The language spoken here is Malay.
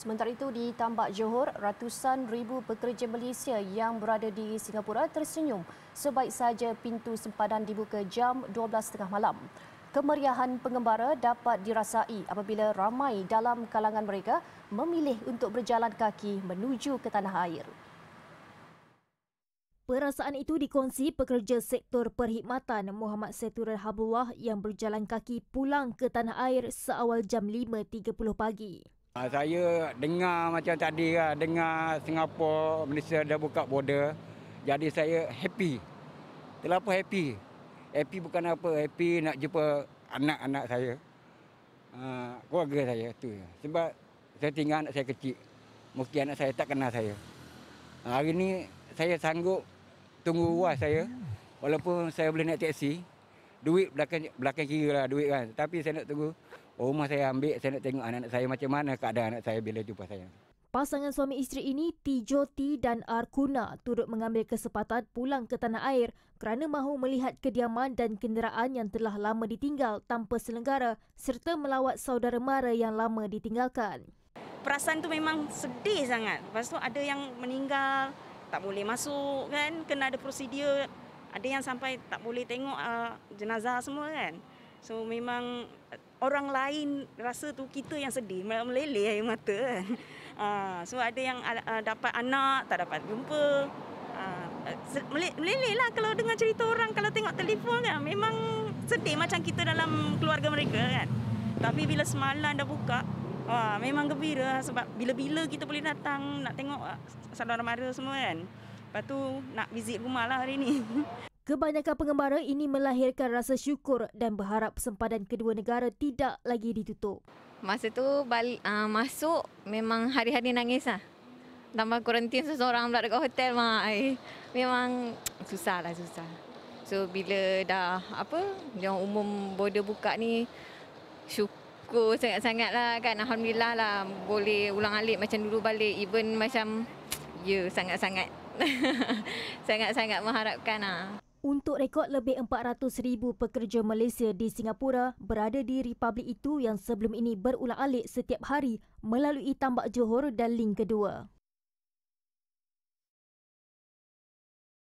Sementara itu di Tambak Johor, ratusan ribu pekerja Malaysia yang berada di Singapura tersenyum sebaik saja pintu sempadan dibuka jam 12.30 malam. Kemeriahan pengembara dapat dirasai apabila ramai dalam kalangan mereka memilih untuk berjalan kaki menuju ke tanah air. Perasaan itu dikongsi pekerja sektor perkhidmatan Muhammad Seturan Habullah yang berjalan kaki pulang ke tanah air seawal jam 5.30 pagi. Ha, saya dengar macam tadi lah, dengar Singapura, Malaysia dah buka border. Jadi saya happy. Kenapa happy? Happy bukan apa, happy nak jumpa anak-anak saya. Ha, keluarga saya tu. Sebab saya tinggal anak saya kecil. Mungkin anak saya tak kenal saya. Ha, hari ini saya sanggup tunggu uas saya. Walaupun saya boleh naik teksi. Duit belakang, belakang kira lah duit kan. Tapi saya nak tunggu rumah saya ambil, saya nak tengok anak-anak saya macam mana keadaan anak saya bila jumpa saya. Pasangan suami isteri ini, Tijoti dan Arkuna turut mengambil kesempatan pulang ke tanah air kerana mahu melihat kediaman dan kenderaan yang telah lama ditinggal tanpa selenggara serta melawat saudara mara yang lama ditinggalkan. Perasaan tu memang sedih sangat. Lepas tu ada yang meninggal, tak boleh masuk kan, kena ada prosedur. Ada yang sampai tak boleh tengok uh, jenazah semua kan. So memang orang lain rasa tu kita yang sedih meleleh air mata kan uh, so ada yang dapat anak tak dapat jumpa uh, meleleh lah kalau dengar cerita orang kalau tengok telefon kan memang sedih macam kita dalam keluarga mereka kan tapi bila semalam dah buka Wah, memang gembira lah sebab bila-bila kita boleh datang nak tengok ah, saudara mara semua kan. Lepas tu nak visit rumah lah hari ni. Kebanyakan pengembara ini melahirkan rasa syukur dan berharap sempadan kedua negara tidak lagi ditutup. Masa itu balik, uh, masuk memang hari-hari nangis lah. Tambah kuarantin seseorang pula dekat hotel mai. Eh, memang susah lah susah. So bila dah apa yang umum border buka ni syukur sangat-sangat lah kan. Alhamdulillah lah boleh ulang alik macam dulu balik. Even macam ya yeah, sangat-sangat Sangat-sangat mengharapkan. Ah. Untuk rekod lebih ribu pekerja Malaysia di Singapura berada di republik itu yang sebelum ini berulang-alik setiap hari melalui tambak Johor dan link kedua.